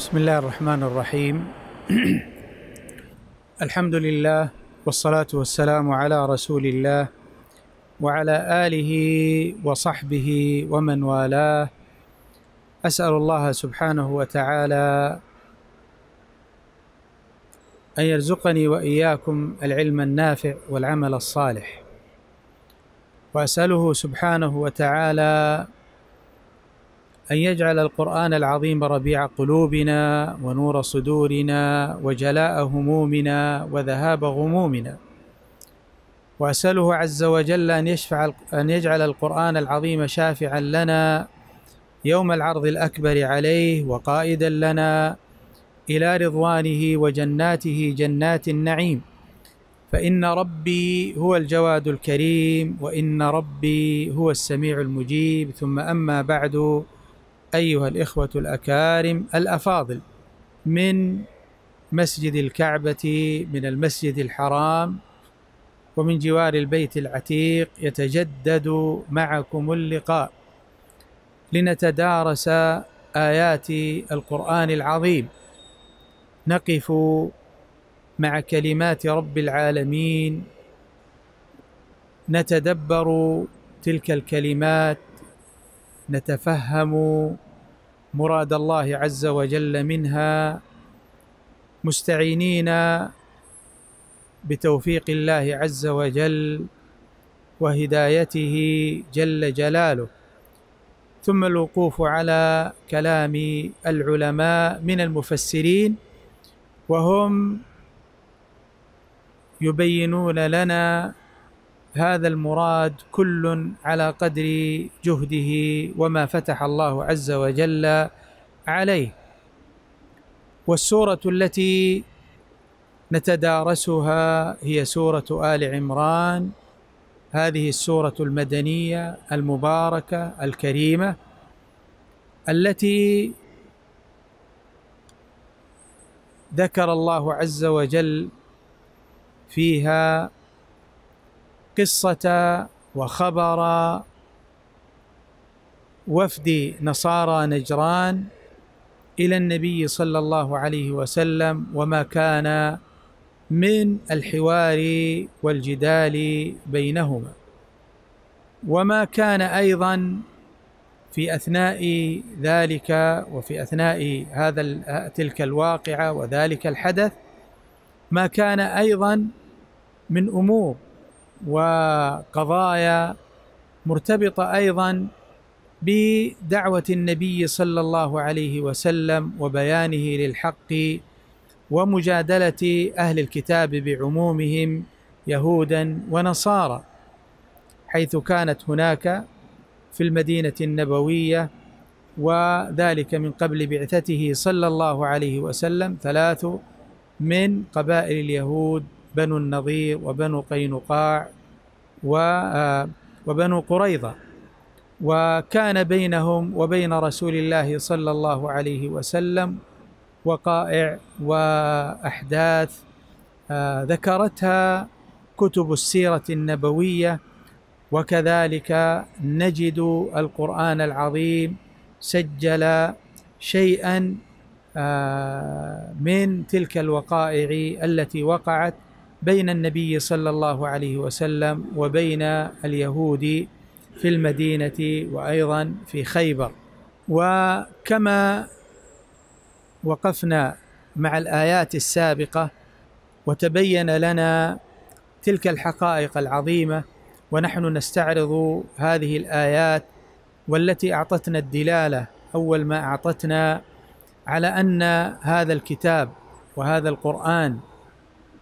بسم الله الرحمن الرحيم الحمد لله والصلاة والسلام على رسول الله وعلى آله وصحبه ومن والاه أسأل الله سبحانه وتعالى أن يرزقني وإياكم العلم النافع والعمل الصالح وأسأله سبحانه وتعالى أن يجعل القرآن العظيم ربيع قلوبنا ونور صدورنا وجلاء همومنا وذهاب غمومنا وأسأله عز وجل أن, يشفع أن يجعل القرآن العظيم شافعا لنا يوم العرض الأكبر عليه وقائدا لنا إلى رضوانه وجناته جنات النعيم فإن ربي هو الجواد الكريم وإن ربي هو السميع المجيب ثم أما بعد أيها الإخوة الأكارم الأفاضل من مسجد الكعبة من المسجد الحرام ومن جوار البيت العتيق يتجدد معكم اللقاء لنتدارس آيات القرآن العظيم نقف مع كلمات رب العالمين نتدبر تلك الكلمات نتفهم مراد الله عز وجل منها مستعينين بتوفيق الله عز وجل وهدايته جل جلاله ثم الوقوف على كلام العلماء من المفسرين وهم يبينون لنا هذا المراد كل على قدر جهده وما فتح الله عز وجل عليه والسوره التي نتدارسها هي سوره ال عمران هذه السوره المدنيه المباركه الكريمه التي ذكر الله عز وجل فيها قصة وخبر وفد نصارى نجران الى النبي صلى الله عليه وسلم وما كان من الحوار والجدال بينهما وما كان ايضا في اثناء ذلك وفي اثناء هذا تلك الواقعه وذلك الحدث ما كان ايضا من امور وقضايا مرتبطه ايضا بدعوه النبي صلى الله عليه وسلم وبيانه للحق ومجادله اهل الكتاب بعمومهم يهودا ونصارى حيث كانت هناك في المدينه النبويه وذلك من قبل بعثته صلى الله عليه وسلم ثلاث من قبائل اليهود بنو النضير وبنو قينقاع آه، وبنو قريظة وكان بينهم وبين رسول الله صلى الله عليه وسلم وقائع وأحداث آه، ذكرتها كتب السيرة النبوية وكذلك نجد القرآن العظيم سجل شيئا آه، من تلك الوقائع التي وقعت بين النبي صلى الله عليه وسلم وبين اليهود في المدينه وايضا في خيبر وكما وقفنا مع الايات السابقه وتبين لنا تلك الحقائق العظيمه ونحن نستعرض هذه الايات والتي اعطتنا الدلاله اول ما اعطتنا على ان هذا الكتاب وهذا القران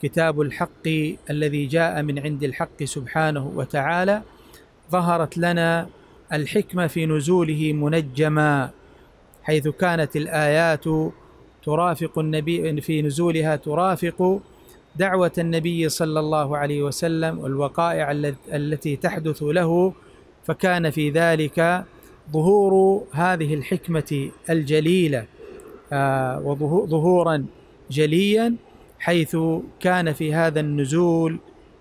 كتاب الحق الذي جاء من عند الحق سبحانه وتعالى ظهرت لنا الحكمه في نزوله منجما حيث كانت الايات ترافق النبي في نزولها ترافق دعوه النبي صلى الله عليه وسلم والوقائع التي تحدث له فكان في ذلك ظهور هذه الحكمه الجليله آه، وظهورا جليا حيث كان في هذا النزول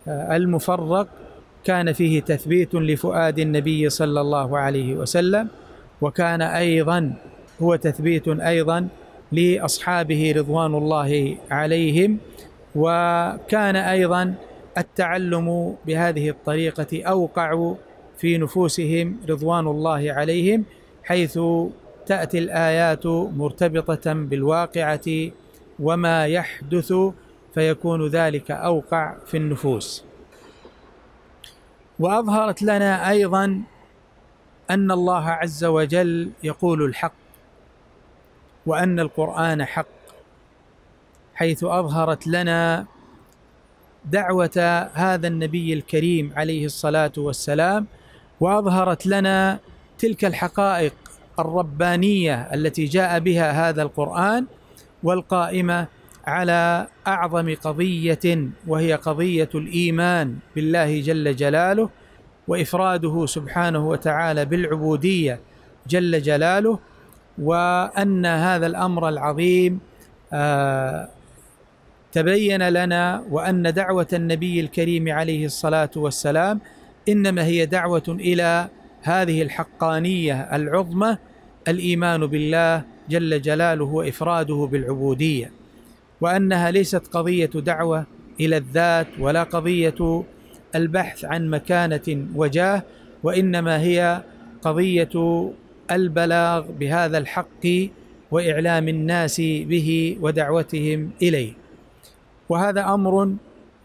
آه، المفرق كان فيه تثبيت لفؤاد النبي صلى الله عليه وسلم وكان ايضا هو تثبيت ايضا لاصحابه رضوان الله عليهم وكان ايضا التعلم بهذه الطريقه اوقع في نفوسهم رضوان الله عليهم حيث تاتي الايات مرتبطه بالواقعه وما يحدث فيكون ذلك اوقع في النفوس واظهرت لنا ايضا ان الله عز وجل يقول الحق وان القران حق حيث اظهرت لنا دعوه هذا النبي الكريم عليه الصلاه والسلام واظهرت لنا تلك الحقائق الربانيه التي جاء بها هذا القران والقائمه على اعظم قضيه وهي قضيه الايمان بالله جل جلاله وافراده سبحانه وتعالى بالعبوديه جل جلاله وان هذا الامر العظيم آه، تبين لنا وان دعوه النبي الكريم عليه الصلاه والسلام انما هي دعوه الى هذه الحقانيه العظمى الايمان بالله جل جلاله وافراده بالعبوديه وانها ليست قضيه دعوه الى الذات ولا قضيه البحث عن مكانه وجاه وانما هي قضيه البلاغ بهذا الحق واعلام الناس به ودعوتهم اليه وهذا امر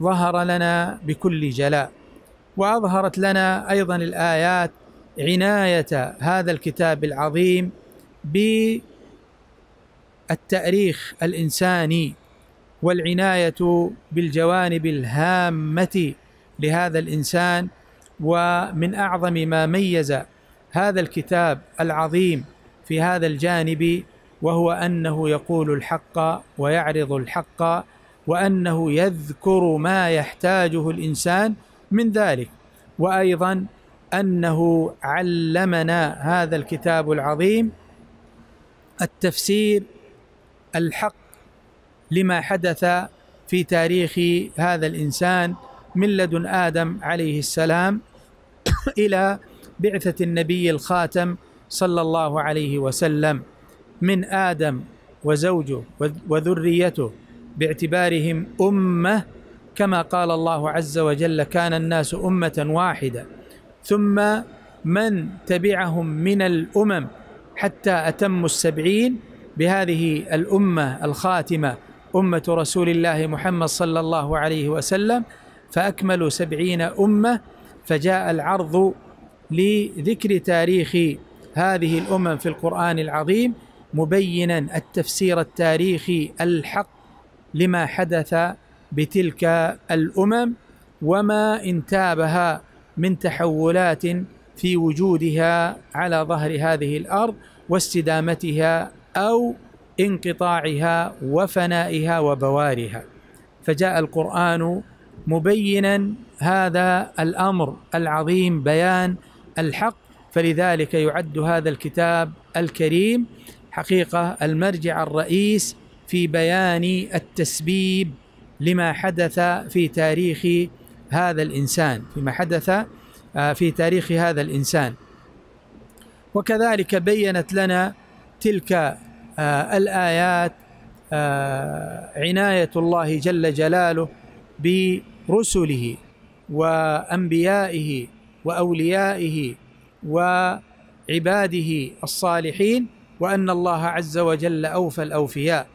ظهر لنا بكل جلاء واظهرت لنا ايضا الايات عنايه هذا الكتاب العظيم ب التاريخ الانساني والعنايه بالجوانب الهامه لهذا الانسان ومن اعظم ما ميز هذا الكتاب العظيم في هذا الجانب وهو انه يقول الحق ويعرض الحق وانه يذكر ما يحتاجه الانسان من ذلك وايضا انه علمنا هذا الكتاب العظيم التفسير الحق لما حدث في تاريخ هذا الانسان من لدن ادم عليه السلام الى بعثه النبي الخاتم صلى الله عليه وسلم من ادم وزوجه وذريته باعتبارهم امه كما قال الله عز وجل كان الناس امه واحده ثم من تبعهم من الامم حتى اتموا السبعين بهذه الامه الخاتمه امه رسول الله محمد صلى الله عليه وسلم فاكملوا سبعين امه فجاء العرض لذكر تاريخ هذه الامم في القران العظيم مبينا التفسير التاريخي الحق لما حدث بتلك الامم وما انتابها من تحولات في وجودها على ظهر هذه الارض واستدامتها أو انقطاعها وفنائها وبوارها فجاء القرآن مبينا هذا الأمر العظيم بيان الحق فلذلك يعد هذا الكتاب الكريم حقيقة المرجع الرئيس في بيان التسبيب لما حدث في تاريخ هذا الإنسان فيما حدث آه، في تاريخ هذا الإنسان وكذلك بينت لنا تلك آه، الآيات آه، عناية الله جل جلاله برسله وأنبيائه وأوليائه وعباده الصالحين وأن الله عز وجل أوفى الأوفياء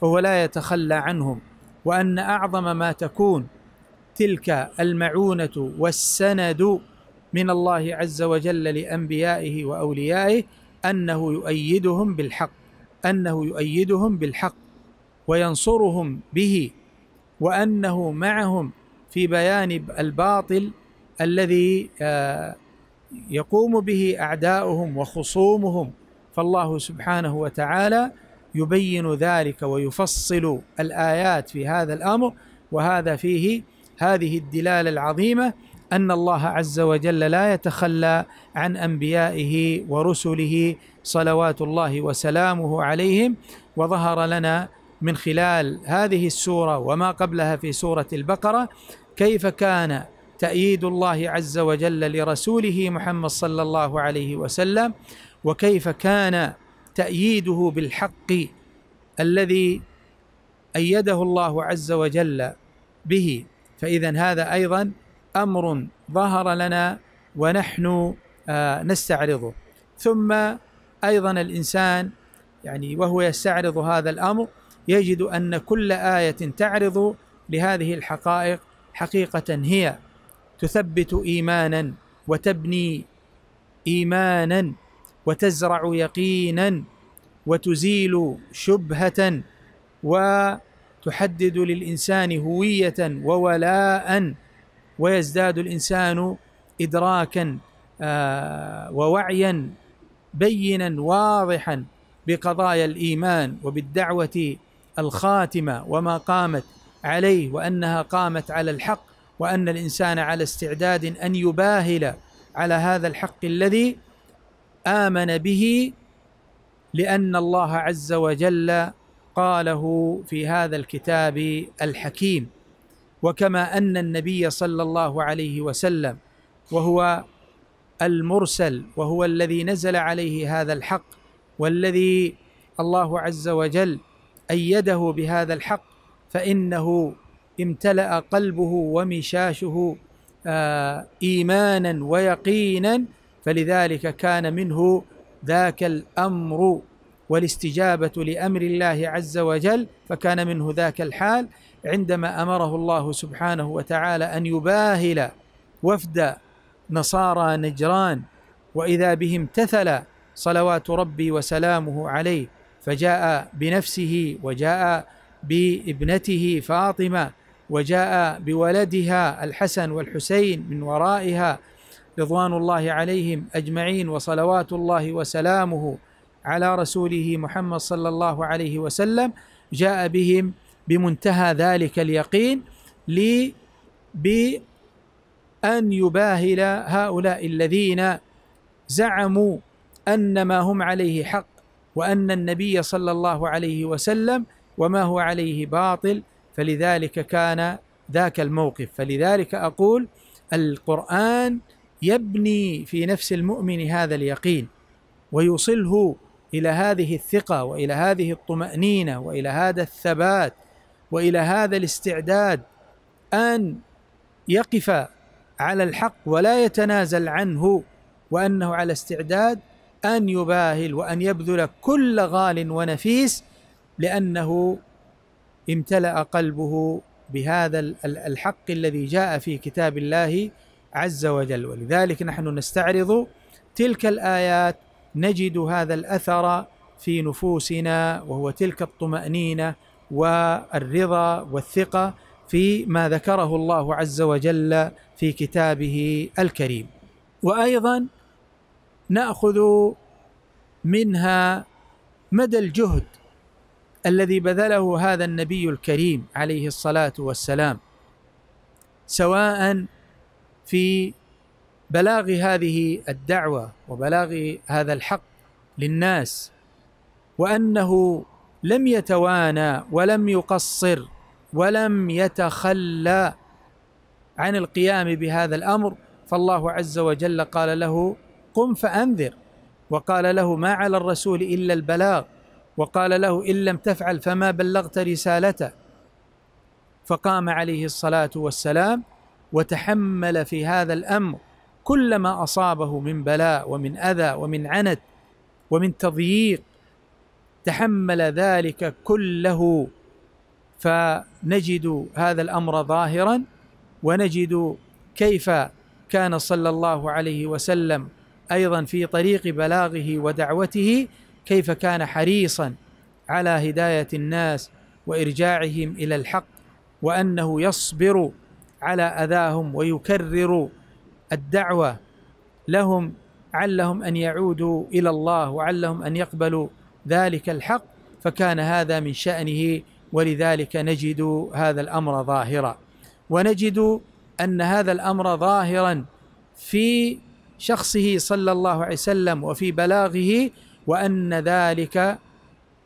فهو لا يتخلى عنهم وأن أعظم ما تكون تلك المعونة والسند من الله عز وجل لأنبيائه وأوليائه انه يؤيدهم بالحق انه يؤيدهم بالحق وينصرهم به وانه معهم في بيان الباطل الذي آه، يقوم به اعداؤهم وخصومهم فالله سبحانه وتعالى يبين ذلك ويفصل الايات في هذا الامر وهذا فيه هذه الدلاله العظيمه ان الله عز وجل لا يتخلى عن انبيائه ورسله صلوات الله وسلامه عليهم وظهر لنا من خلال هذه السوره وما قبلها في سوره البقره كيف كان تأييد الله عز وجل لرسوله محمد صلى الله عليه وسلم وكيف كان تأييده بالحق الذي أيده الله عز وجل به فإذا هذا أيضا امر ظهر لنا ونحن آه، نستعرضه ثم ايضا الانسان يعني وهو يستعرض هذا الامر يجد ان كل ايه تعرض لهذه الحقائق حقيقه هي تثبت ايمانا وتبني ايمانا وتزرع يقينا وتزيل شبهه وتحدد للانسان هويه وولاء ويزداد الانسان ادراكا آه، ووعيا بينا واضحا بقضايا الايمان وبالدعوه الخاتمه وما قامت عليه وانها قامت على الحق وان الانسان على استعداد ان يباهل على هذا الحق الذي امن به لان الله عز وجل قاله في هذا الكتاب الحكيم وكما ان النبي صلى الله عليه وسلم وهو المرسل وهو الذي نزل عليه هذا الحق والذي الله عز وجل ايده بهذا الحق فانه امتلا قلبه ومشاشه آه، ايمانا ويقينا فلذلك كان منه ذاك الامر والاستجابه لامر الله عز وجل فكان منه ذاك الحال عندما امره الله سبحانه وتعالى ان يباهل وفد نصارى نجران واذا بهم تثل صلوات ربي وسلامه عليه فجاء بنفسه وجاء بابنته فاطمه وجاء بولدها الحسن والحسين من ورائها رضوان الله عليهم اجمعين وصلوات الله وسلامه على رسوله محمد صلى الله عليه وسلم جاء بهم بمنتهى ذلك اليقين لي بأن يباهل هؤلاء الذين زعموا أن ما هم عليه حق وأن النبي صلى الله عليه وسلم وما هو عليه باطل فلذلك كان ذاك الموقف فلذلك أقول القرآن يبني في نفس المؤمن هذا اليقين ويوصله الى هذه الثقه والى هذه الطمانينه والى هذا الثبات والى هذا الاستعداد ان يقف على الحق ولا يتنازل عنه وانه على استعداد ان يباهل وان يبذل كل غال ونفيس لانه امتلا قلبه بهذا الحق الذي جاء في كتاب الله عز وجل ولذلك نحن نستعرض تلك الايات نجد هذا الاثر في نفوسنا وهو تلك الطمانينه والرضا والثقه فيما ذكره الله عز وجل في كتابه الكريم وايضا ناخذ منها مدى الجهد الذي بذله هذا النبي الكريم عليه الصلاه والسلام سواء في بلاغ هذه الدعوه وبلاغ هذا الحق للناس وانه لم يتوانى ولم يقصر ولم يتخلى عن القيام بهذا الامر فالله عز وجل قال له قم فانذر وقال له ما على الرسول الا البلاغ وقال له ان لم تفعل فما بلغت رسالته فقام عليه الصلاه والسلام وتحمل في هذا الامر كل ما اصابه من بلاء ومن اذى ومن عنت ومن تضييق تحمل ذلك كله فنجد هذا الامر ظاهرا ونجد كيف كان صلى الله عليه وسلم ايضا في طريق بلاغه ودعوته كيف كان حريصا على هدايه الناس وارجاعهم الى الحق وانه يصبر على اذاهم ويكرر الدعوه لهم علهم ان يعودوا الى الله وعلهم ان يقبلوا ذلك الحق فكان هذا من شأنه ولذلك نجد هذا الأمر ظاهرا ونجد أن هذا الأمر ظاهرا في شخصه صلى الله عليه وسلم وفي بلاغه وأن ذلك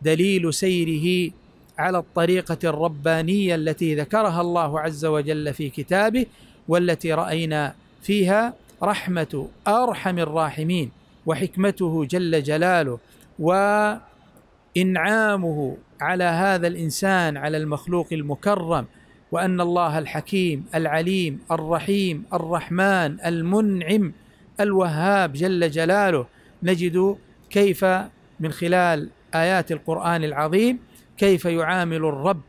دليل سيره على الطريقة الربانية التي ذكرها الله عز وجل في كتابه والتي رأينا فيها رحمة أرحم الراحمين وحكمته جل جلاله وانعامه على هذا الانسان على المخلوق المكرم وان الله الحكيم العليم الرحيم الرحمن المنعم الوهاب جل جلاله نجد كيف من خلال ايات القران العظيم كيف يعامل الرب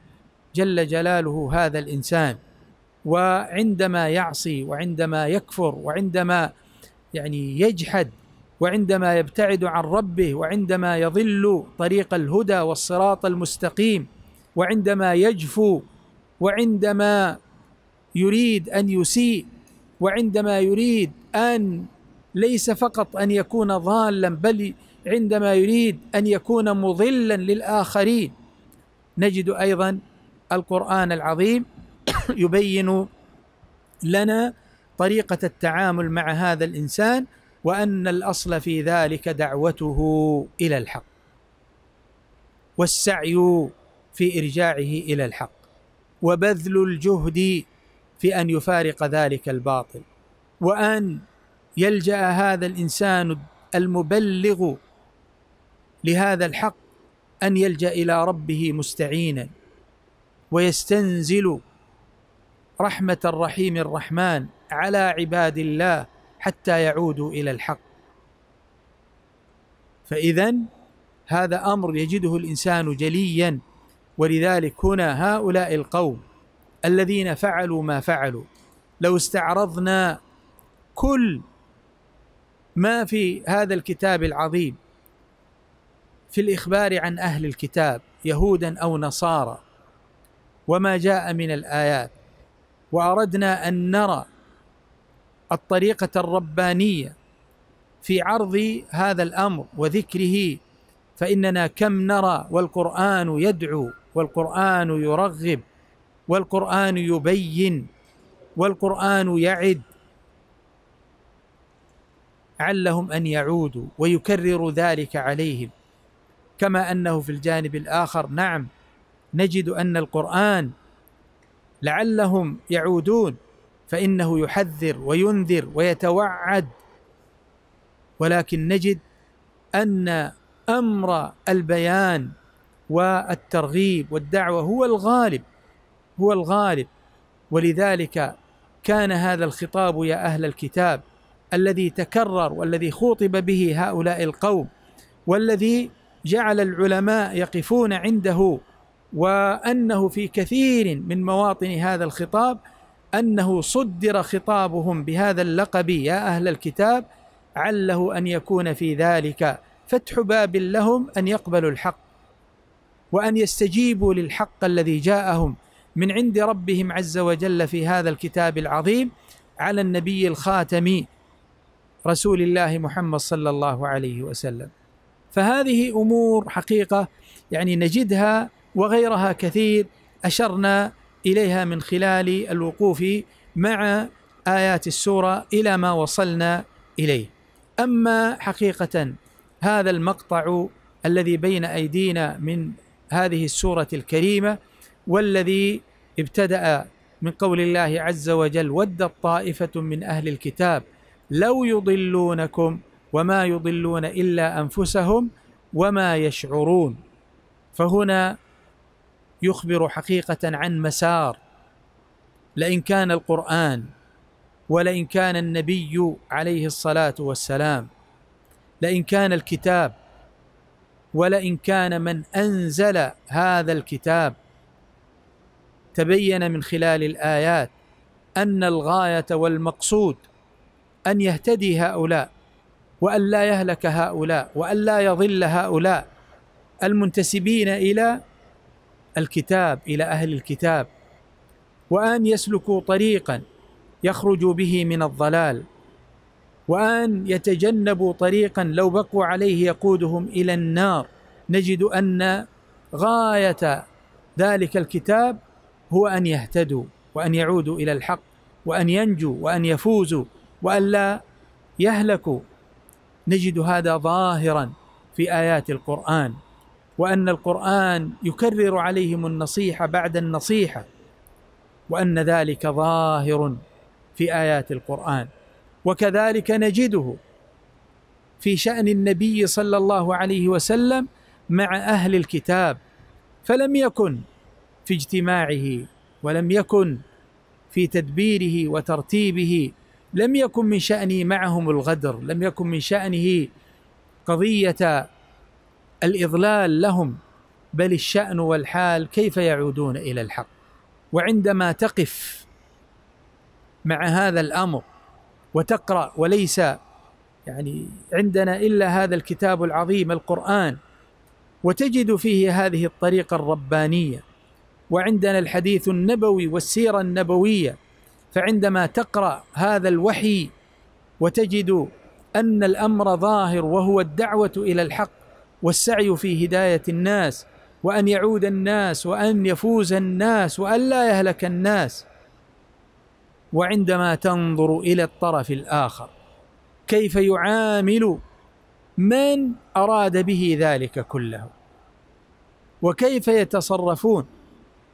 جل جلاله هذا الانسان وعندما يعصي وعندما يكفر وعندما يعني يجحد وعندما يبتعد عن ربه وعندما يضل طريق الهدى والصراط المستقيم وعندما يجفو وعندما يريد ان يسيء وعندما يريد ان ليس فقط ان يكون ضالا بل عندما يريد ان يكون مضلا للاخرين نجد ايضا القران العظيم يبين لنا طريقه التعامل مع هذا الانسان وان الاصل في ذلك دعوته الى الحق والسعي في ارجاعه الى الحق وبذل الجهد في ان يفارق ذلك الباطل وان يلجا هذا الانسان المبلغ لهذا الحق ان يلجا الى ربه مستعينا ويستنزل رحمه الرحيم الرحمن على عباد الله حتى يعودوا الى الحق فاذا هذا امر يجده الانسان جليا ولذلك هنا هؤلاء القوم الذين فعلوا ما فعلوا لو استعرضنا كل ما في هذا الكتاب العظيم في الاخبار عن اهل الكتاب يهودا او نصارى وما جاء من الايات واردنا ان نرى الطريقه الربانيه في عرض هذا الامر وذكره فاننا كم نرى والقران يدعو والقران يرغب والقران يبين والقران يعد علهم ان يعودوا ويكرر ذلك عليهم كما انه في الجانب الاخر نعم نجد ان القران لعلهم يعودون فانه يحذر وينذر ويتوعد ولكن نجد ان امر البيان والترغيب والدعوه هو الغالب هو الغالب ولذلك كان هذا الخطاب يا اهل الكتاب الذي تكرر والذي خوطب به هؤلاء القوم والذي جعل العلماء يقفون عنده وانه في كثير من مواطن هذا الخطاب انه صدر خطابهم بهذا اللقب يا اهل الكتاب عله ان يكون في ذلك فتح باب لهم ان يقبلوا الحق وان يستجيبوا للحق الذي جاءهم من عند ربهم عز وجل في هذا الكتاب العظيم على النبي الخاتم رسول الله محمد صلى الله عليه وسلم فهذه امور حقيقه يعني نجدها وغيرها كثير اشرنا اليها من خلال الوقوف مع ايات السوره الى ما وصلنا اليه. اما حقيقه هذا المقطع الذي بين ايدينا من هذه السوره الكريمه والذي ابتدا من قول الله عز وجل ودت طائفه من اهل الكتاب لو يضلونكم وما يضلون الا انفسهم وما يشعرون فهنا يخبر حقيقه عن مسار لئن كان القران ولئن كان النبي عليه الصلاه والسلام لئن كان الكتاب ولئن كان من انزل هذا الكتاب تبين من خلال الايات ان الغايه والمقصود ان يهتدي هؤلاء وان لا يهلك هؤلاء وان لا يضل هؤلاء المنتسبين الى الكتاب الى اهل الكتاب وان يسلكوا طريقا يخرجوا به من الضلال وان يتجنبوا طريقا لو بقوا عليه يقودهم الى النار نجد ان غايه ذلك الكتاب هو ان يهتدوا وان يعودوا الى الحق وان ينجوا وان يفوزوا والا يهلكوا نجد هذا ظاهرا في ايات القران وان القران يكرر عليهم النصيحه بعد النصيحه وان ذلك ظاهر في ايات القران وكذلك نجده في شان النبي صلى الله عليه وسلم مع اهل الكتاب فلم يكن في اجتماعه ولم يكن في تدبيره وترتيبه لم يكن من شأنه معهم الغدر لم يكن من شأنه قضية الإضلال لهم بل الشأن والحال كيف يعودون إلى الحق وعندما تقف مع هذا الأمر وتقرأ وليس يعني عندنا إلا هذا الكتاب العظيم القرآن وتجد فيه هذه الطريقة الربانية وعندنا الحديث النبوي والسيرة النبوية فعندما تقرأ هذا الوحي وتجد أن الأمر ظاهر وهو الدعوة إلى الحق والسعي في هدايه الناس وان يعود الناس وان يفوز الناس وان لا يهلك الناس وعندما تنظر الى الطرف الاخر كيف يعامل من اراد به ذلك كله وكيف يتصرفون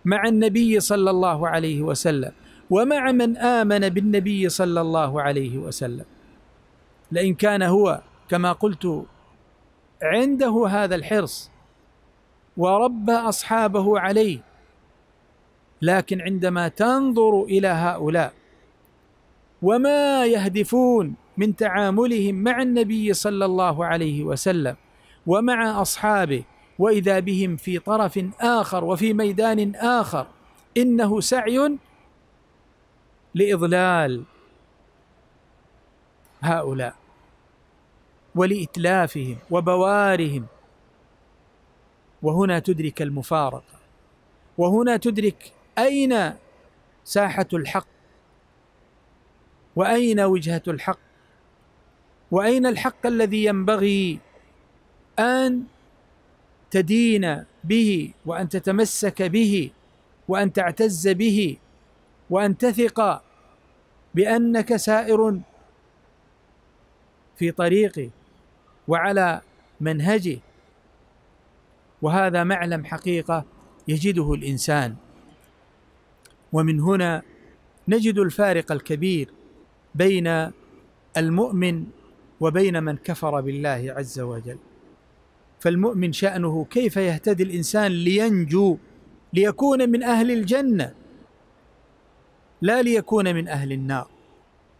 مع النبي صلى الله عليه وسلم ومع من امن بالنبي صلى الله عليه وسلم لئن كان هو كما قلت عنده هذا الحرص وربى اصحابه عليه لكن عندما تنظر الى هؤلاء وما يهدفون من تعاملهم مع النبي صلى الله عليه وسلم ومع اصحابه واذا بهم في طرف اخر وفي ميدان اخر انه سعي لاضلال هؤلاء ولإتلافهم وبوارهم وهنا تدرك المفارقة وهنا تدرك أين ساحة الحق وأين وجهة الحق وأين الحق الذي ينبغي أن تدين به وأن تتمسك به وأن تعتز به وأن تثق بأنك سائر في طريقه وعلى منهجه وهذا معلم حقيقه يجده الانسان ومن هنا نجد الفارق الكبير بين المؤمن وبين من كفر بالله عز وجل فالمؤمن شأنه كيف يهتدي الإنسان لينجو ليكون من أهل الجنة لا ليكون من أهل النار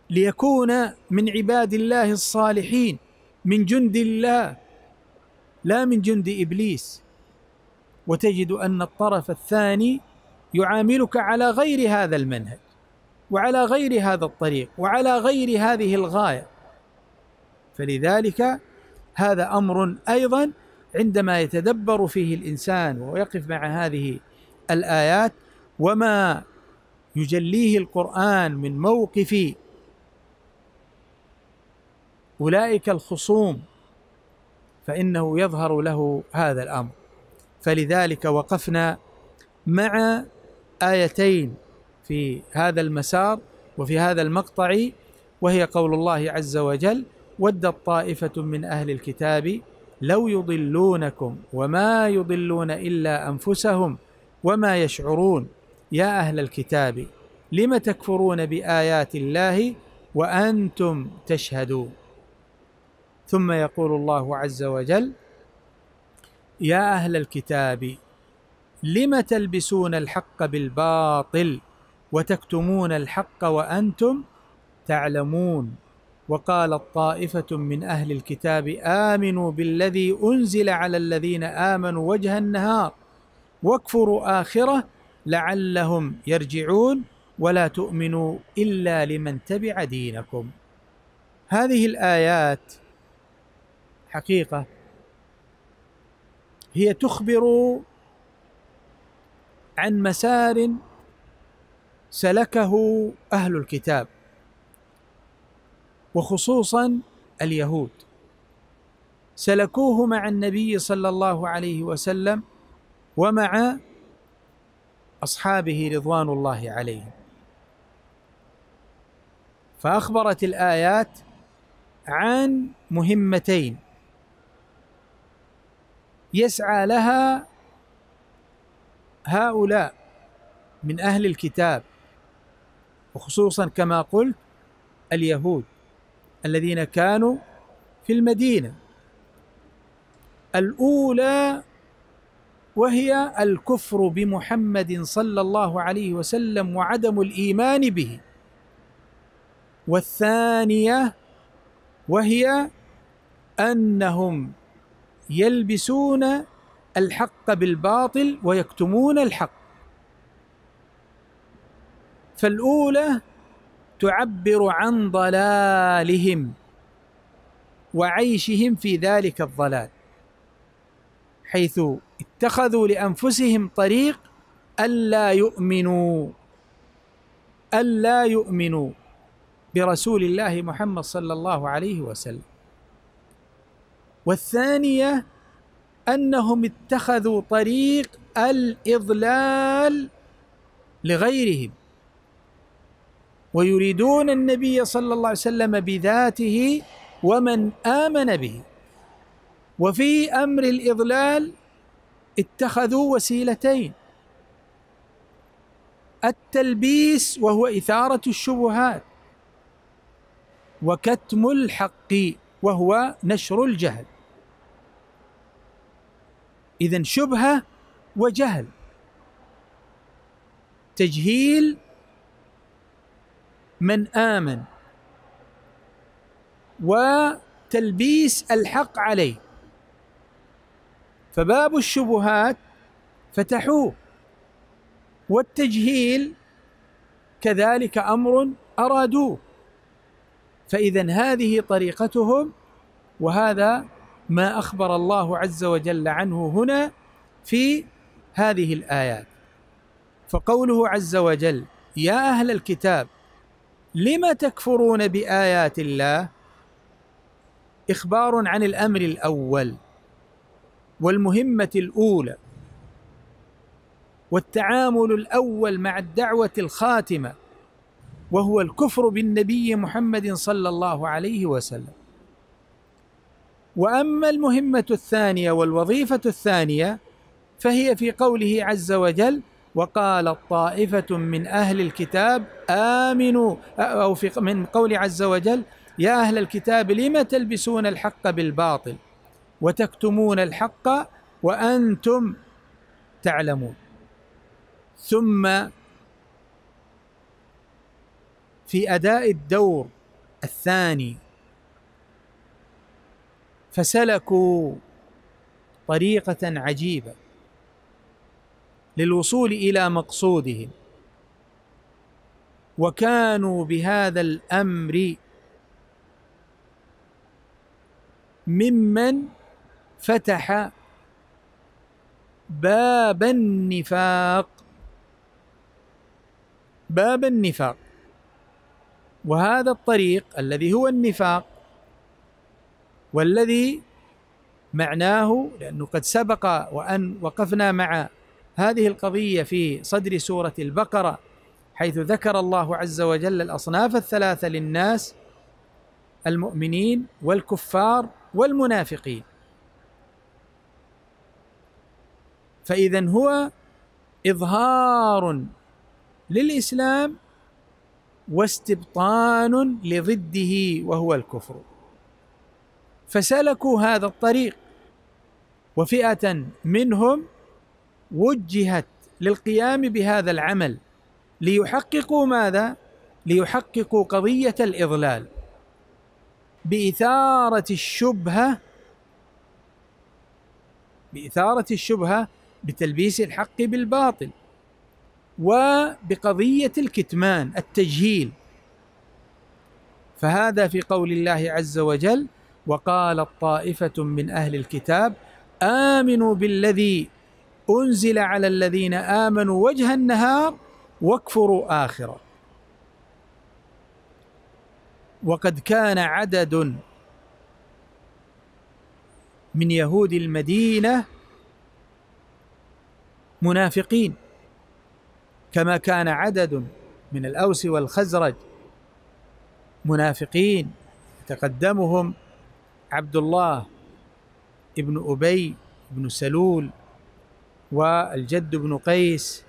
ليكون من عباد الله الصالحين من جند الله لا من جند ابليس وتجد ان الطرف الثاني يعاملك على غير هذا المنهج وعلى غير هذا الطريق وعلى غير هذه الغايه فلذلك هذا امر ايضا عندما يتدبر فيه الانسان ويقف مع هذه الايات وما يجليه القران من موقف أولئك الخصوم فإنه يظهر له هذا الأمر فلذلك وقفنا مع آيتين في هذا المسار وفي هذا المقطع وهي قول الله عز وجل ودت طائفة من أهل الكتاب لو يضلونكم وما يضلون إلا أنفسهم وما يشعرون يا أهل الكتاب لم تكفرون بآيات الله وأنتم تشهدون ثم يقول الله عز وجل يا اهل الكتاب لم تلبسون الحق بالباطل وتكتمون الحق وانتم تعلمون وقالت طائفه من اهل الكتاب امنوا بالذي انزل على الذين امنوا وجه النهار واكفروا اخره لعلهم يرجعون ولا تؤمنوا الا لمن تبع دينكم هذه الايات حقيقه هي تخبر عن مسار سلكه اهل الكتاب وخصوصا اليهود سلكوه مع النبي صلى الله عليه وسلم ومع اصحابه رضوان الله عليهم فاخبرت الايات عن مهمتين يسعى لها هؤلاء من اهل الكتاب وخصوصا كما قلت اليهود الذين كانوا في المدينه الاولى وهي الكفر بمحمد صلى الله عليه وسلم وعدم الايمان به والثانيه وهي انهم يلبسون الحق بالباطل ويكتمون الحق فالاولى تعبر عن ضلالهم وعيشهم في ذلك الضلال حيث اتخذوا لانفسهم طريق الا يؤمنوا الا يؤمنوا برسول الله محمد صلى الله عليه وسلم والثانيه انهم اتخذوا طريق الاضلال لغيرهم ويريدون النبي صلى الله عليه وسلم بذاته ومن امن به وفي امر الاضلال اتخذوا وسيلتين التلبيس وهو اثاره الشبهات وكتم الحق وهو نشر الجهل إذا شبهة وجهل تجهيل من آمن وتلبيس الحق عليه فباب الشبهات فتحوه والتجهيل كذلك امر ارادوه فاذا هذه طريقتهم وهذا ما اخبر الله عز وجل عنه هنا في هذه الايات فقوله عز وجل يا اهل الكتاب لم تكفرون بايات الله اخبار عن الامر الاول والمهمه الاولى والتعامل الاول مع الدعوه الخاتمه وهو الكفر بالنبي محمد صلى الله عليه وسلم واما المهمه الثانيه والوظيفه الثانيه فهي في قوله عز وجل وقال طائفة من أهل الكتاب آمنوا أو في من قول عز وجل يا أهل الكتاب لم تلبسون الحق بالباطل وتكتمون الحق وأنتم تعلمون ثم في أداء الدور الثاني فسلكوا طريقة عجيبة للوصول إلى مقصودهم وكانوا بهذا الأمر ممن فتح باب النفاق باب النفاق وهذا الطريق الذي هو النفاق والذي معناه لأنه قد سبق وأن وقفنا مع هذه القضية في صدر سورة البقرة حيث ذكر الله عز وجل الأصناف الثلاثة للناس المؤمنين والكفار والمنافقين فإذا هو إظهار للإسلام واستبطان لضده وهو الكفر فسلكوا هذا الطريق وفئه منهم وجهت للقيام بهذا العمل ليحققوا ماذا ليحققوا قضيه الاضلال باثاره الشبهه باثاره الشبهه بتلبيس الحق بالباطل وبقضيه الكتمان التجهيل فهذا في قول الله عز وجل وقالت طائفة من أهل الكتاب آمنوا بالذي أنزل على الذين آمنوا وجه النهار واكفروا آخره وقد كان عدد من يهود المدينة منافقين كما كان عدد من الأوس والخزرج منافقين يتقدمهم عبد الله ابن أبي بن سلول والجد بن قيس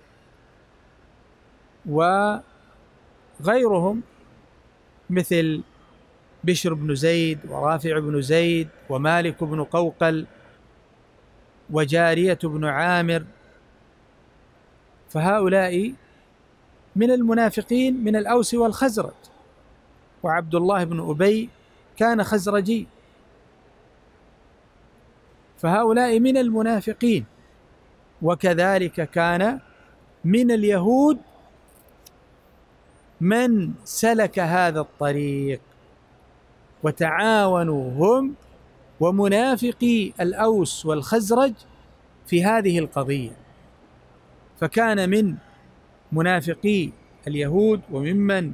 وغيرهم مثل بشر بن زيد ورافع بن زيد ومالك بن قوقل وجارية بن عامر فهؤلاء من المنافقين من الأوس والخزرج وعبد الله بن أبي كان خزرجي فهؤلاء من المنافقين وكذلك كان من اليهود من سلك هذا الطريق وتعاونوا هم ومنافقي الاوس والخزرج في هذه القضيه فكان من منافقي اليهود وممن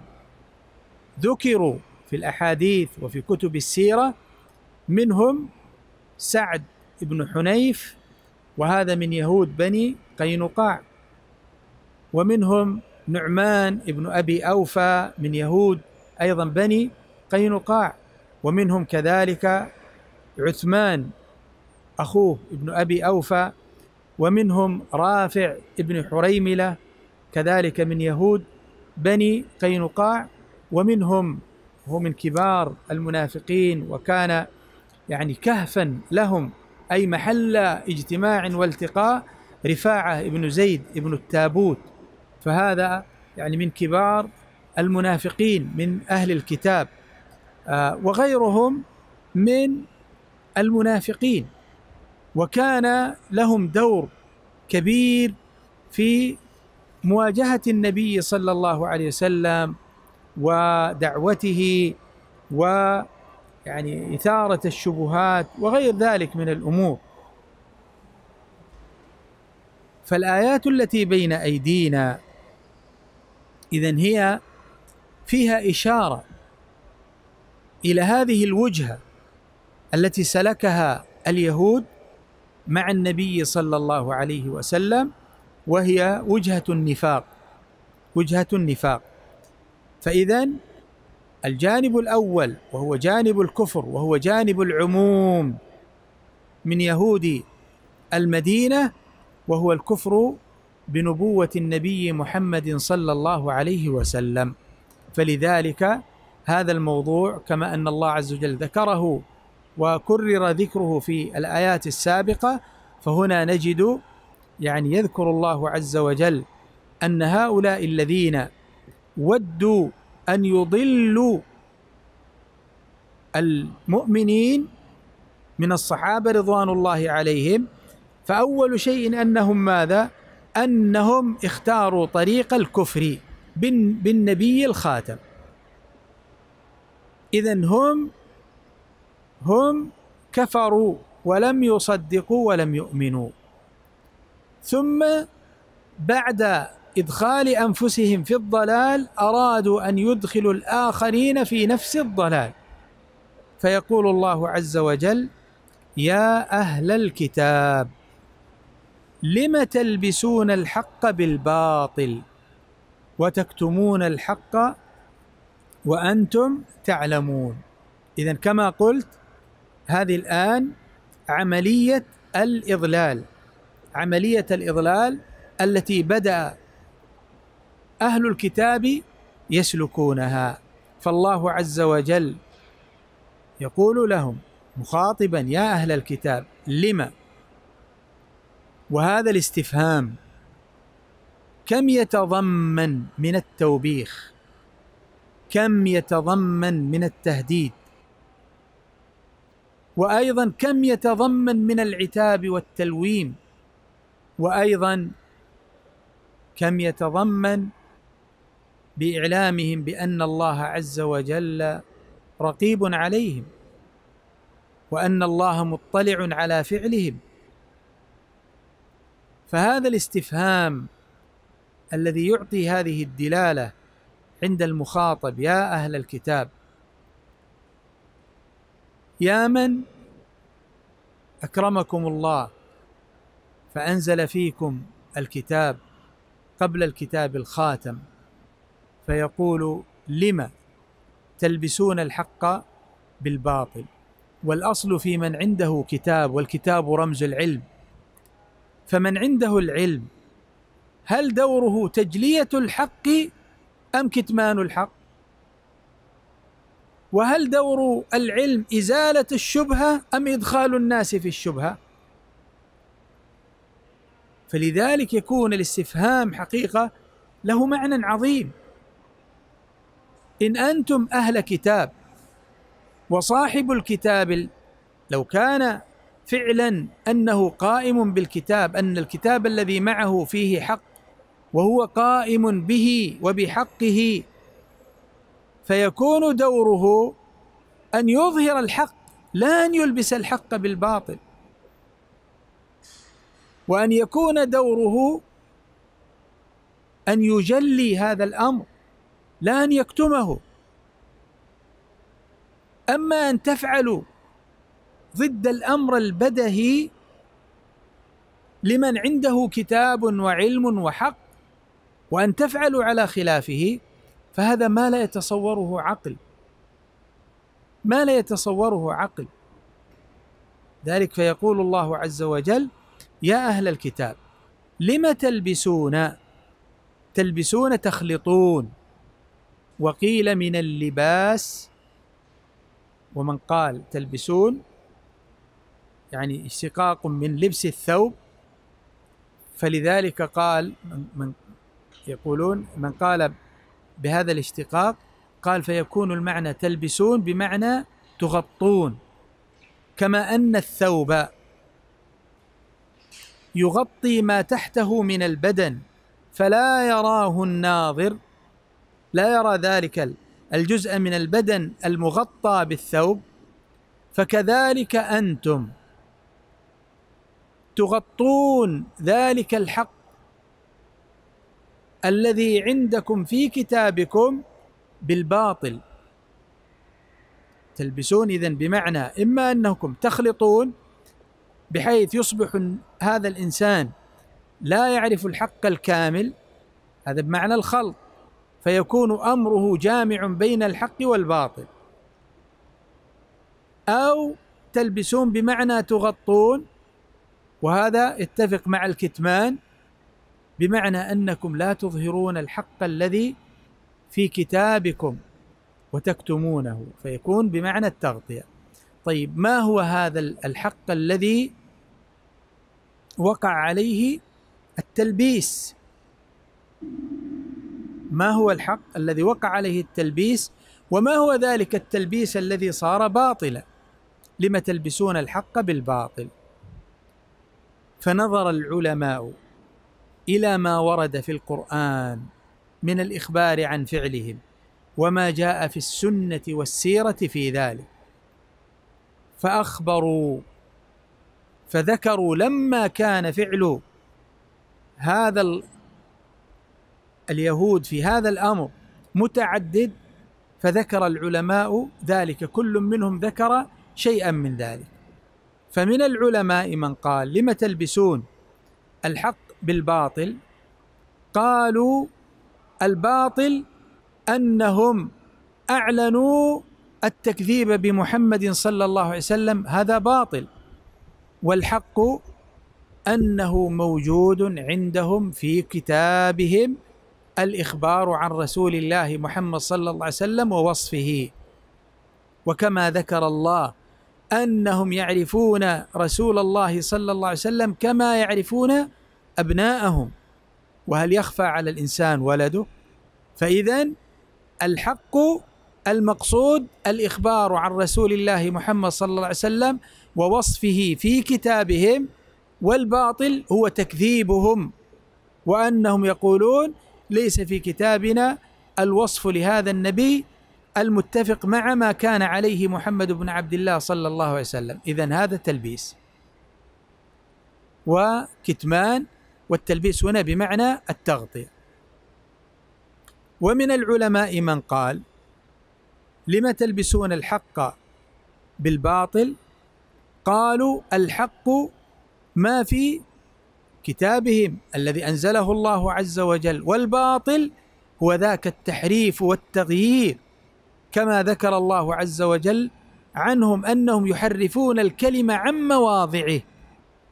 ذكروا في الاحاديث وفي كتب السيره منهم سعد ابن حنيف وهذا من يهود بني قينقاع ومنهم نعمان بن أبي أوفى من يهود أيضا بني قينقاع ومنهم كذلك عثمان أخوه ابن أبي أوفى ومنهم رافع ابن حريملة كذلك من يهود بني قينقاع ومنهم هو من كبار المنافقين وكان يعني كهفا لهم أي محل اجتماع والتقاء رفاعة ابن زيد ابن التابوت فهذا يعني من كبار المنافقين من أهل الكتاب آه، وغيرهم من المنافقين وكان لهم دور كبير في مواجهة النبي صلى الله عليه وسلم ودعوته و يعني إثارة الشبهات وغير ذلك من الأمور فالآيات التي بين أيدينا إذا هي فيها إشارة إلى هذه الوجهة التي سلكها اليهود مع النبي صلى الله عليه وسلم وهي وجهة النفاق وجهة النفاق فإذا الجانب الاول وهو جانب الكفر وهو جانب العموم من يهود المدينه وهو الكفر بنبوه النبي محمد صلى الله عليه وسلم فلذلك هذا الموضوع كما ان الله عز وجل ذكره وكرر ذكره في الايات السابقه فهنا نجد يعني يذكر الله عز وجل ان هؤلاء الذين ودوا أن يضلوا المؤمنين من الصحابة رضوان الله عليهم فأول شيء أنهم ماذا؟ أنهم اختاروا طريق الكفر بالنبي الخاتم إذا هم هم كفروا ولم يصدقوا ولم يؤمنوا ثم بعد إدخال أنفسهم في الضلال أرادوا أن يدخلوا الآخرين في نفس الضلال فيقول الله عز وجل يا أهل الكتاب لم تلبسون الحق بالباطل وتكتمون الحق وأنتم تعلمون إذا كما قلت هذه الآن عملية الإضلال عملية الإضلال التي بدأ أهل الكتاب يسلكونها فالله عز وجل يقول لهم مخاطبا يا أهل الكتاب لم وهذا الاستفهام كم يتضمن من التوبيخ كم يتضمن من التهديد وايضا كم يتضمن من العتاب والتلويم وايضا كم يتضمن باعلامهم بان الله عز وجل رقيب عليهم وان الله مطلع على فعلهم فهذا الاستفهام الذي يعطي هذه الدلاله عند المخاطب يا اهل الكتاب يا من اكرمكم الله فانزل فيكم الكتاب قبل الكتاب الخاتم فيقول لم تلبسون الحق بالباطل والاصل في من عنده كتاب والكتاب رمز العلم فمن عنده العلم هل دوره تجليه الحق ام كتمان الحق وهل دور العلم ازاله الشبهه ام ادخال الناس في الشبهه فلذلك يكون الاستفهام حقيقه له معنى عظيم إن أنتم أهل كتاب وصاحب الكتاب لو كان فعلا أنه قائم بالكتاب أن الكتاب الذي معه فيه حق وهو قائم به وبحقه فيكون دوره أن يظهر الحق لا أن يلبس الحق بالباطل وأن يكون دوره أن يجلي هذا الأمر لا أن يكتمه أما أن تفعلوا ضد الأمر البدهي لمن عنده كتاب وعلم وحق وأن تفعلوا على خلافه فهذا ما لا يتصوره عقل ما لا يتصوره عقل ذلك فيقول الله عز وجل يا أهل الكتاب لم تلبسون تلبسون تخلطون وقيل من اللباس ومن قال تلبسون يعني اشتقاق من لبس الثوب فلذلك قال من يقولون من قال بهذا الاشتقاق قال فيكون المعنى تلبسون بمعنى تغطون كما ان الثوب يغطي ما تحته من البدن فلا يراه الناظر لا يرى ذلك الجزء من البدن المغطى بالثوب فكذلك انتم تغطون ذلك الحق الذي عندكم في كتابكم بالباطل تلبسون اذا بمعنى اما انكم تخلطون بحيث يصبح هذا الانسان لا يعرف الحق الكامل هذا بمعنى الخلط فيكون امره جامع بين الحق والباطل او تلبسون بمعنى تغطون وهذا اتفق مع الكتمان بمعنى انكم لا تظهرون الحق الذي في كتابكم وتكتمونه فيكون بمعنى التغطيه طيب ما هو هذا الحق الذي وقع عليه التلبيس ما هو الحق الذي وقع عليه التلبيس وما هو ذلك التلبيس الذي صار باطلا لم تلبسون الحق بالباطل فنظر العلماء الى ما ورد في القران من الاخبار عن فعلهم وما جاء في السنه والسيره في ذلك فاخبروا فذكروا لما كان فعل هذا اليهود في هذا الامر متعدد فذكر العلماء ذلك كل منهم ذكر شيئا من ذلك فمن العلماء من قال لم تلبسون الحق بالباطل قالوا الباطل انهم اعلنوا التكذيب بمحمد صلى الله عليه وسلم هذا باطل والحق انه موجود عندهم في كتابهم الاخبار عن رسول الله محمد صلى الله عليه وسلم ووصفه وكما ذكر الله انهم يعرفون رسول الله صلى الله عليه وسلم كما يعرفون ابناءهم وهل يخفى على الانسان ولده فاذا الحق المقصود الاخبار عن رسول الله محمد صلى الله عليه وسلم ووصفه في كتابهم والباطل هو تكذيبهم وانهم يقولون ليس في كتابنا الوصف لهذا النبي المتفق مع ما كان عليه محمد بن عبد الله صلى الله عليه وسلم إذا هذا تلبيس وكتمان والتلبيس هنا بمعنى التغطية ومن العلماء من قال لم تلبسون الحق بالباطل قالوا الحق ما في كتابهم الذي انزله الله عز وجل والباطل هو ذاك التحريف والتغيير كما ذكر الله عز وجل عنهم انهم يحرفون الكلمه عن مواضعه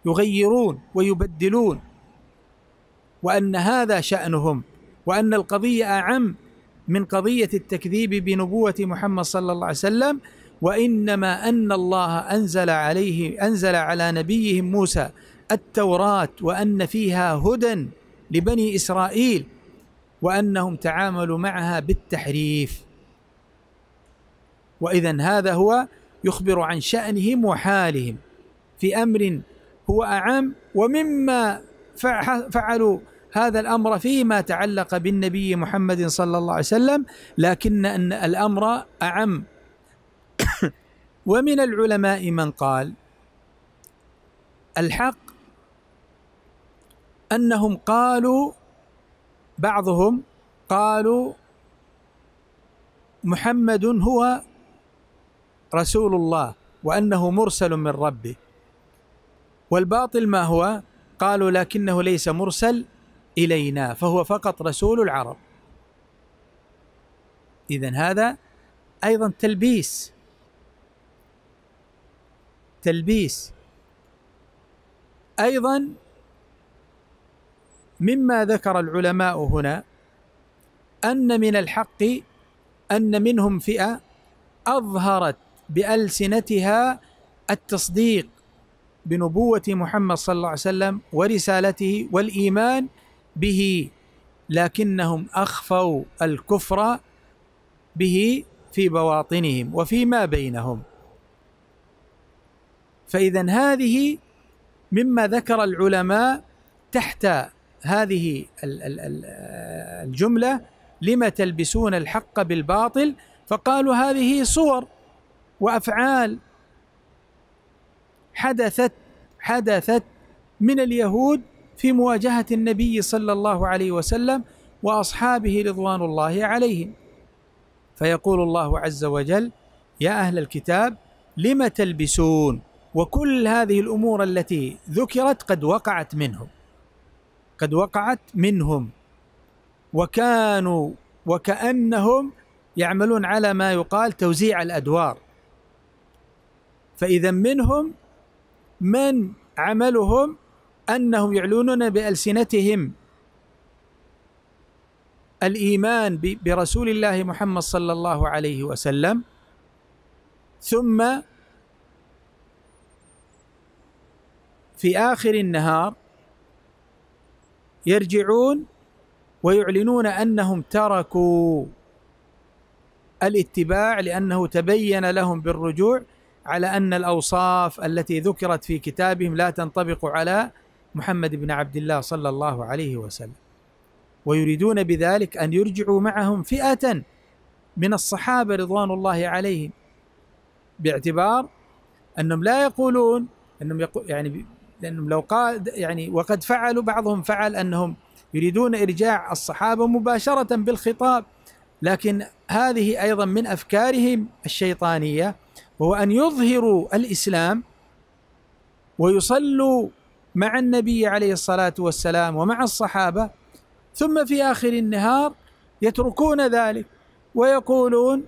يغيرون ويبدلون وان هذا شانهم وان القضيه اعم من قضيه التكذيب بنبوه محمد صلى الله عليه وسلم وانما ان الله انزل عليه انزل على نبيهم موسى التوراه وان فيها هدى لبني اسرائيل وانهم تعاملوا معها بالتحريف واذا هذا هو يخبر عن شانهم وحالهم في امر هو اعم ومما فعلوا هذا الامر فيما تعلق بالنبي محمد صلى الله عليه وسلم لكن ان الامر اعم ومن العلماء من قال الحق أنهم قالوا بعضهم قالوا محمد هو رسول الله وأنه مرسل من ربه والباطل ما هو قالوا لكنه ليس مرسل إلينا فهو فقط رسول العرب إذا هذا أيضا تلبيس تلبيس أيضا مما ذكر العلماء هنا أن من الحق أن منهم فئة أظهرت بألسنتها التصديق بنبوة محمد صلى الله عليه وسلم ورسالته والإيمان به لكنهم أخفوا الكفر به في بواطنهم وفيما بينهم فإذا هذه مما ذكر العلماء تحت هذه الجملة لم تلبسون الحق بالباطل فقالوا هذه صور وأفعال حدثت حدثت من اليهود في مواجهة النبي صلى الله عليه وسلم وأصحابه رضوان الله عليهم فيقول الله عز وجل يا أهل الكتاب لم تلبسون وكل هذه الأمور التي ذكرت قد وقعت منهم قد وقعت منهم وكانوا وكأنهم يعملون على ما يقال توزيع الأدوار فإذا منهم من عملهم أنهم يعلنون بألسنتهم الإيمان برسول الله محمد صلى الله عليه وسلم ثم في آخر النهار يرجعون ويعلنون انهم تركوا الاتباع لانه تبين لهم بالرجوع على ان الاوصاف التي ذكرت في كتابهم لا تنطبق على محمد بن عبد الله صلى الله عليه وسلم ويريدون بذلك ان يرجعوا معهم فئه من الصحابه رضوان الله عليهم باعتبار انهم لا يقولون انهم يقول يعني لأنهم لو قال يعني وقد فعلوا بعضهم فعل أنهم يريدون إرجاع الصحابة مباشرة بالخطاب لكن هذه أيضا من أفكارهم الشيطانية وهو أن يظهروا الإسلام ويصلوا مع النبي عليه الصلاة والسلام ومع الصحابة ثم في آخر النهار يتركون ذلك ويقولون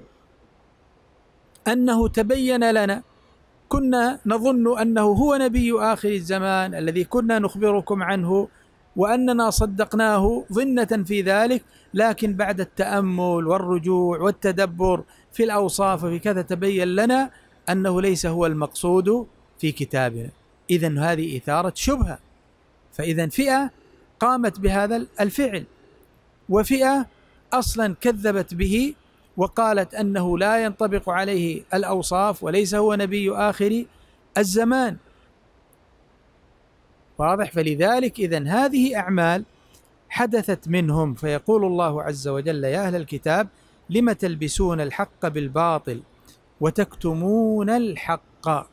أنه تبين لنا كنا نظن انه هو نبي اخر الزمان الذي كنا نخبركم عنه واننا صدقناه ظنه في ذلك لكن بعد التامل والرجوع والتدبر في الاوصاف وفي كذا تبين لنا انه ليس هو المقصود في كتابنا اذا هذه اثاره شبهه فاذا فئه قامت بهذا الفعل وفئه اصلا كذبت به وقالت انه لا ينطبق عليه الاوصاف وليس هو نبي اخر الزمان واضح فلذلك اذا هذه اعمال حدثت منهم فيقول الله عز وجل يا اهل الكتاب لم تلبسون الحق بالباطل وتكتمون الحق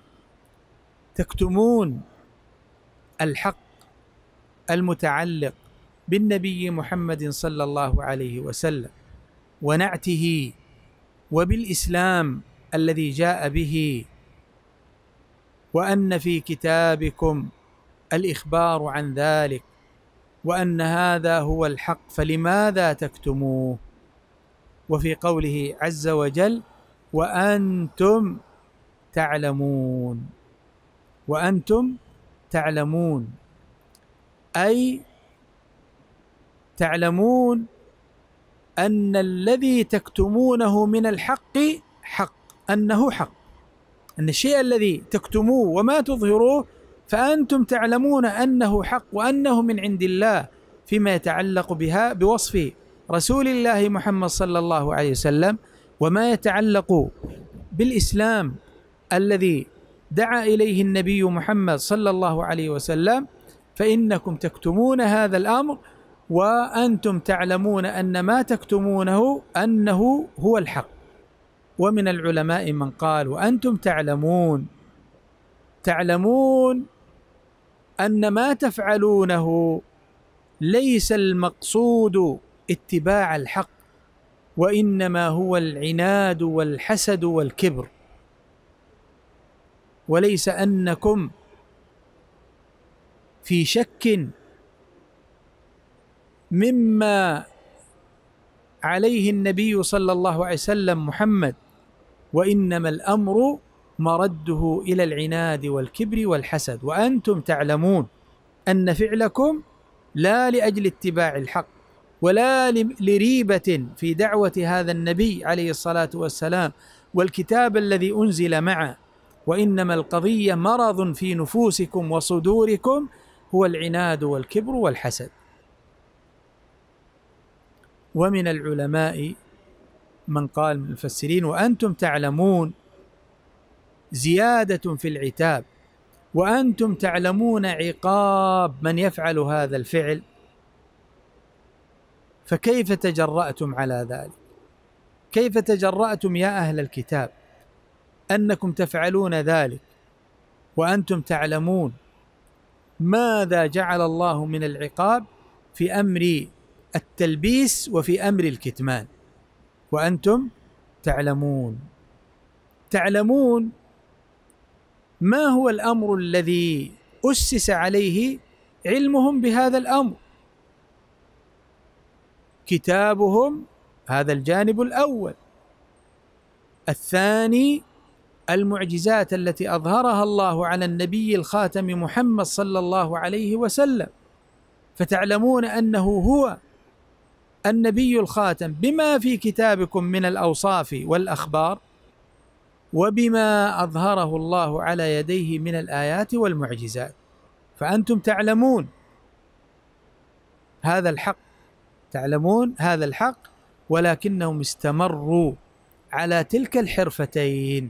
تكتمون الحق المتعلق بالنبي محمد صلى الله عليه وسلم ونعته وبالاسلام الذي جاء به وان في كتابكم الاخبار عن ذلك وان هذا هو الحق فلماذا تكتموه وفي قوله عز وجل وانتم تعلمون وانتم تعلمون اي تعلمون أن الذي تكتمونه من الحق حق أنه حق أن الشيء الذي تكتموه وما تظهروه فأنتم تعلمون أنه حق وأنه من عند الله فيما يتعلق بها بوصف رسول الله محمد صلى الله عليه وسلم وما يتعلق بالإسلام الذي دعا إليه النبي محمد صلى الله عليه وسلم فإنكم تكتمون هذا الأمر وانتم تعلمون ان ما تكتمونه انه هو الحق ومن العلماء من قال وانتم تعلمون تعلمون ان ما تفعلونه ليس المقصود اتباع الحق وانما هو العناد والحسد والكبر وليس انكم في شك مما عليه النبي صلى الله عليه وسلم محمد وانما الامر مرده الى العناد والكبر والحسد وانتم تعلمون ان فعلكم لا لاجل اتباع الحق ولا لريبه في دعوه هذا النبي عليه الصلاه والسلام والكتاب الذي انزل معه وانما القضيه مرض في نفوسكم وصدوركم هو العناد والكبر والحسد ومن العلماء من قال من المفسرين وأنتم تعلمون زيادة في العتاب وأنتم تعلمون عقاب من يفعل هذا الفعل فكيف تجرأتم على ذلك كيف تجرأتم يا أهل الكتاب أنكم تفعلون ذلك وأنتم تعلمون ماذا جعل الله من العقاب في أمر التلبيس وفي امر الكتمان وانتم تعلمون تعلمون ما هو الامر الذي اسس عليه علمهم بهذا الامر كتابهم هذا الجانب الاول الثاني المعجزات التي اظهرها الله على النبي الخاتم محمد صلى الله عليه وسلم فتعلمون انه هو النبي الخاتم بما في كتابكم من الاوصاف والاخبار وبما اظهره الله على يديه من الايات والمعجزات فانتم تعلمون هذا الحق تعلمون هذا الحق ولكنهم استمروا على تلك الحرفتين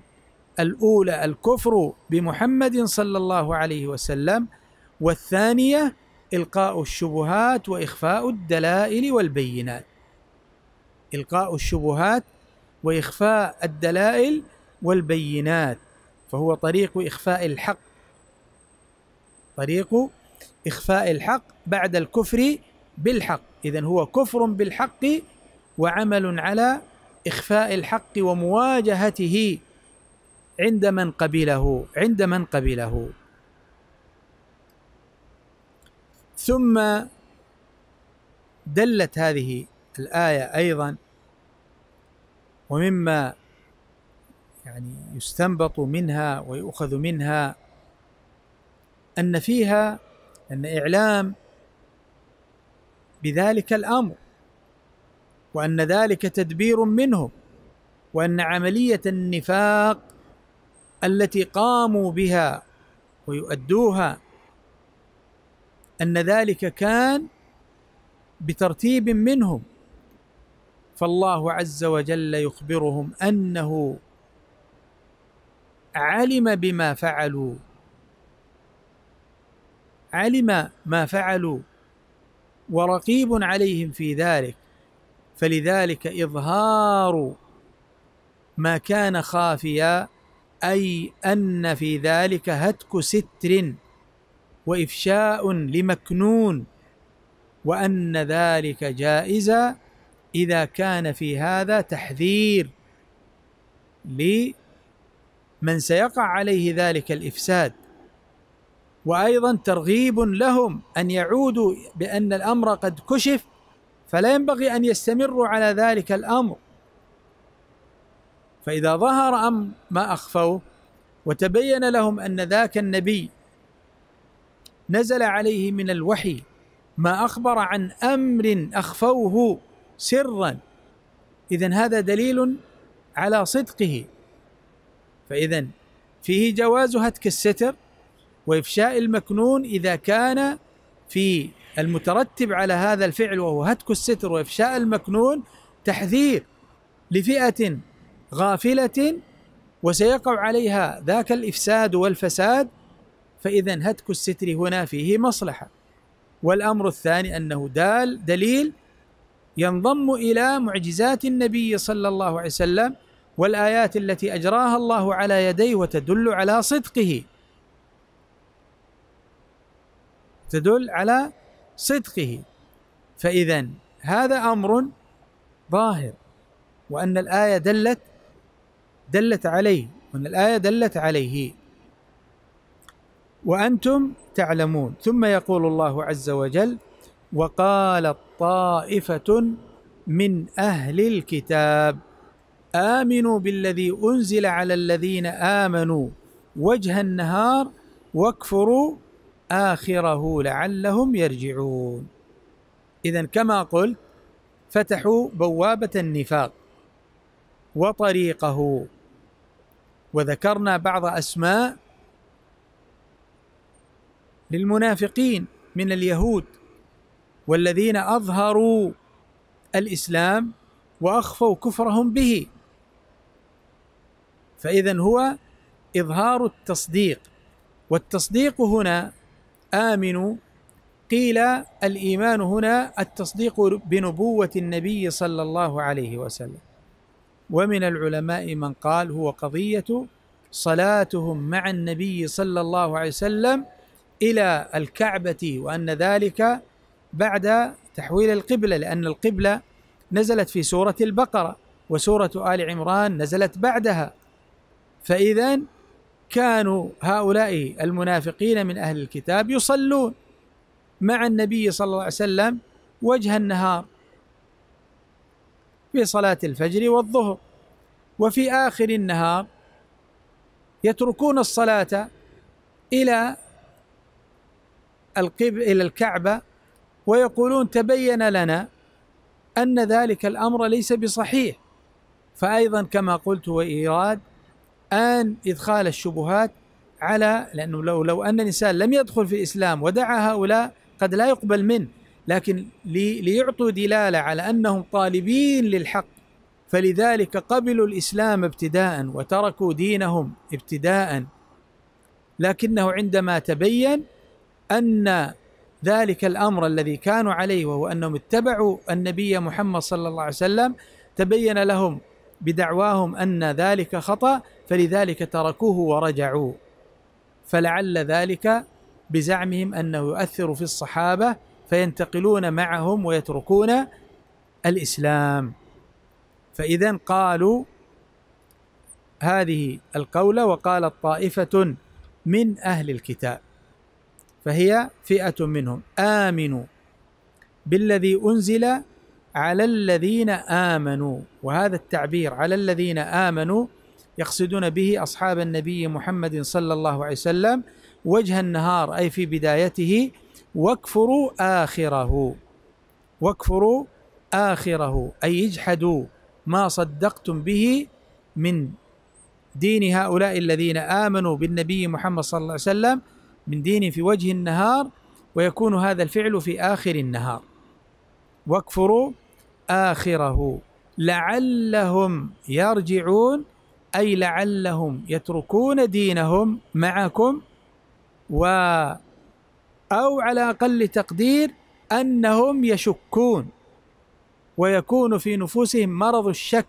الاولى الكفر بمحمد صلى الله عليه وسلم والثانيه إلقاء الشبهات وإخفاء الدلائل والبينات إلقاء الشبهات وإخفاء الدلائل والبينات فهو طريق إخفاء الحق طريق إخفاء الحق بعد الكفر بالحق إذا هو كفر بالحق وعمل على إخفاء الحق ومواجهته عند من قبله عند من قبله ثم دلت هذه الآية أيضا ومما يعني يستنبط منها ويؤخذ منها أن فيها أن إعلام بذلك الأمر وأن ذلك تدبير منهم وأن عملية النفاق التي قاموا بها ويؤدوها ان ذلك كان بترتيب منهم فالله عز وجل يخبرهم انه علم بما فعلوا علم ما فعلوا ورقيب عليهم في ذلك فلذلك اظهار ما كان خافيا اي ان في ذلك هتك ستر وإفشاء لمكنون وأن ذلك جائزة إذا كان في هذا تحذير لمن سيقع عليه ذلك الإفساد وأيضا ترغيب لهم أن يعودوا بأن الأمر قد كشف فلا ينبغي أن يستمروا على ذلك الأمر فإذا ظهر أم ما أخفوه وتبين لهم أن ذاك النبي نزل عليه من الوحي ما اخبر عن امر اخفوه سرا اذا هذا دليل على صدقه فاذا فيه جواز هتك الستر وافشاء المكنون اذا كان في المترتب على هذا الفعل وهو هتك الستر وافشاء المكنون تحذير لفئه غافله وسيقع عليها ذاك الافساد والفساد فإذا هتك الستر هنا فيه مصلحة والأمر الثاني أنه دال دليل ينضم إلى معجزات النبي صلى الله عليه وسلم والآيات التي أجراها الله على يديه وتدل على صدقه تدل على صدقه فإذا هذا أمر ظاهر وأن الآية دلت دلت عليه وأن الآية دلت عليه وأنتم تعلمون ثم يقول الله عز وجل وقالت طائفة من أهل الكتاب آمنوا بالذي أنزل على الذين آمنوا وجه النهار واكفروا آخره لعلهم يرجعون إذا كما قلت فتحوا بوابة النفاق وطريقه وذكرنا بعض أسماء للمنافقين من اليهود والذين اظهروا الاسلام واخفوا كفرهم به فاذا هو اظهار التصديق والتصديق هنا امنوا قيل الايمان هنا التصديق بنبوه النبي صلى الله عليه وسلم ومن العلماء من قال هو قضيه صلاتهم مع النبي صلى الله عليه وسلم الى الكعبه وان ذلك بعد تحويل القبله لان القبله نزلت في سوره البقره وسوره ال عمران نزلت بعدها فاذا كانوا هؤلاء المنافقين من اهل الكتاب يصلون مع النبي صلى الله عليه وسلم وجه النهار في صلاه الفجر والظهر وفي اخر النهار يتركون الصلاه الى القبل إلى الكعبة ويقولون تبين لنا أن ذلك الأمر ليس بصحيح فأيضا كما قلت وإيراد أن إدخال الشبهات على لأنه لو لو أن الإنسان لم يدخل في الإسلام ودعا هؤلاء قد لا يقبل منه لكن لي ليعطوا دلالة على أنهم طالبين للحق فلذلك قبلوا الإسلام ابتداء وتركوا دينهم ابتداء لكنه عندما تبين ان ذلك الامر الذي كانوا عليه وهو انهم اتبعوا النبي محمد صلى الله عليه وسلم تبين لهم بدعواهم ان ذلك خطا فلذلك تركوه ورجعوا فلعل ذلك بزعمهم انه يؤثر في الصحابه فينتقلون معهم ويتركون الاسلام فاذا قالوا هذه القوله وقالت طائفه من اهل الكتاب فهي فئة منهم آمنوا بالذي أنزل على الذين آمنوا وهذا التعبير على الذين آمنوا يقصدون به أصحاب النبي محمد صلى الله عليه وسلم وجه النهار أي في بدايته واكفروا آخره واكفروا آخره أي اجحدوا ما صدقتم به من دين هؤلاء الذين آمنوا بالنبي محمد صلى الله عليه وسلم من دين في وجه النهار ويكون هذا الفعل في آخر النهار واكفروا آخره لعلهم يرجعون أي لعلهم يتركون دينهم معكم و أو على أقل تقدير أنهم يشكون ويكون في نفوسهم مرض الشك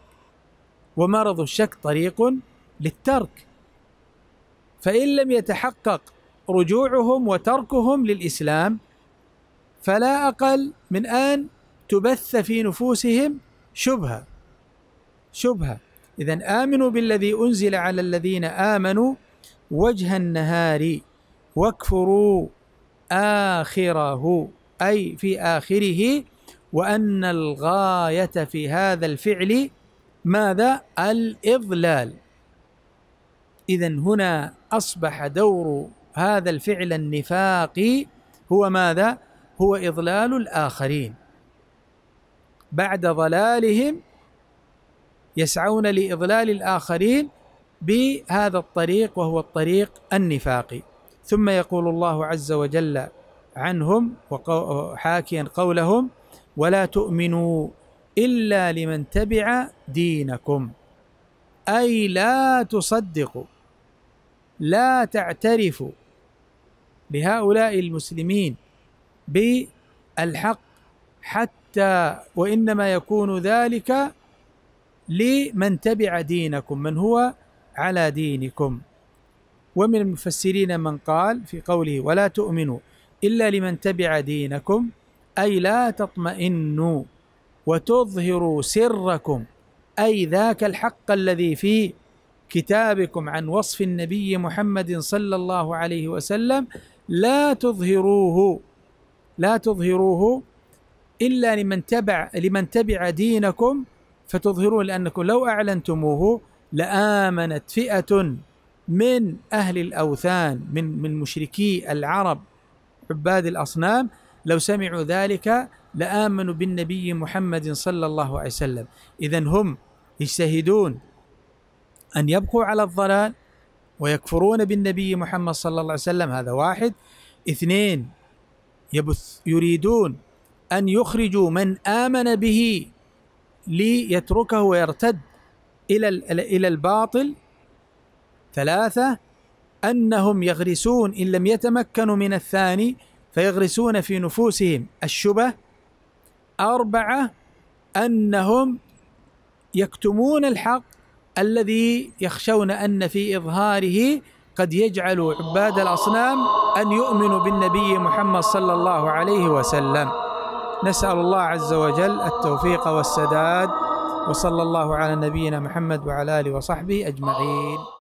ومرض الشك طريق للترك فإن لم يتحقق رجوعهم وتركهم للإسلام فلا أقل من أن تبث في نفوسهم شبهة شبهة إذا آمنوا بالذي أنزل على الذين آمنوا وجه النهار واكفروا آخره أي في آخره وأن الغاية في هذا الفعل ماذا؟ الإضلال إذا هنا أصبح دور هذا الفعل النفاقي هو ماذا؟ هو إضلال الآخرين بعد ضلالهم يسعون لإضلال الآخرين بهذا الطريق وهو الطريق النفاقي ثم يقول الله عز وجل عنهم حاكيا قولهم ولا تؤمنوا إلا لمن تبع دينكم أي لا تصدقوا لا تعترف لهؤلاء المسلمين بالحق حتى وانما يكون ذلك لمن تبع دينكم من هو على دينكم ومن المفسرين من قال في قوله ولا تؤمنوا الا لمن تبع دينكم اي لا تطمئنوا وتظهروا سركم اي ذاك الحق الذي في كتابكم عن وصف النبي محمد صلى الله عليه وسلم لا تظهروه لا تظهروه إلا لمن تبع لمن تبع دينكم فتظهرون لأنكم لو أعلنتموه لآمنت فئة من أهل الأوثان من من مشركي العرب عباد الأصنام لو سمعوا ذلك لآمنوا بالنبي محمد صلى الله عليه وسلم إذا هم يجتهدون أن يبقوا على الضلال ويكفرون بالنبي محمد صلى الله عليه وسلم هذا واحد اثنين يبث يريدون أن يخرجوا من آمن به ليتركه ويرتد إلى إلى الباطل ثلاثة أنهم يغرسون إن لم يتمكنوا من الثاني فيغرسون في نفوسهم الشبه أربعة أنهم يكتمون الحق الذي يخشون ان في اظهاره قد يجعل عباد الاصنام ان يؤمنوا بالنبي محمد صلى الله عليه وسلم نسال الله عز وجل التوفيق والسداد وصلى الله على نبينا محمد وعلى اله وصحبه اجمعين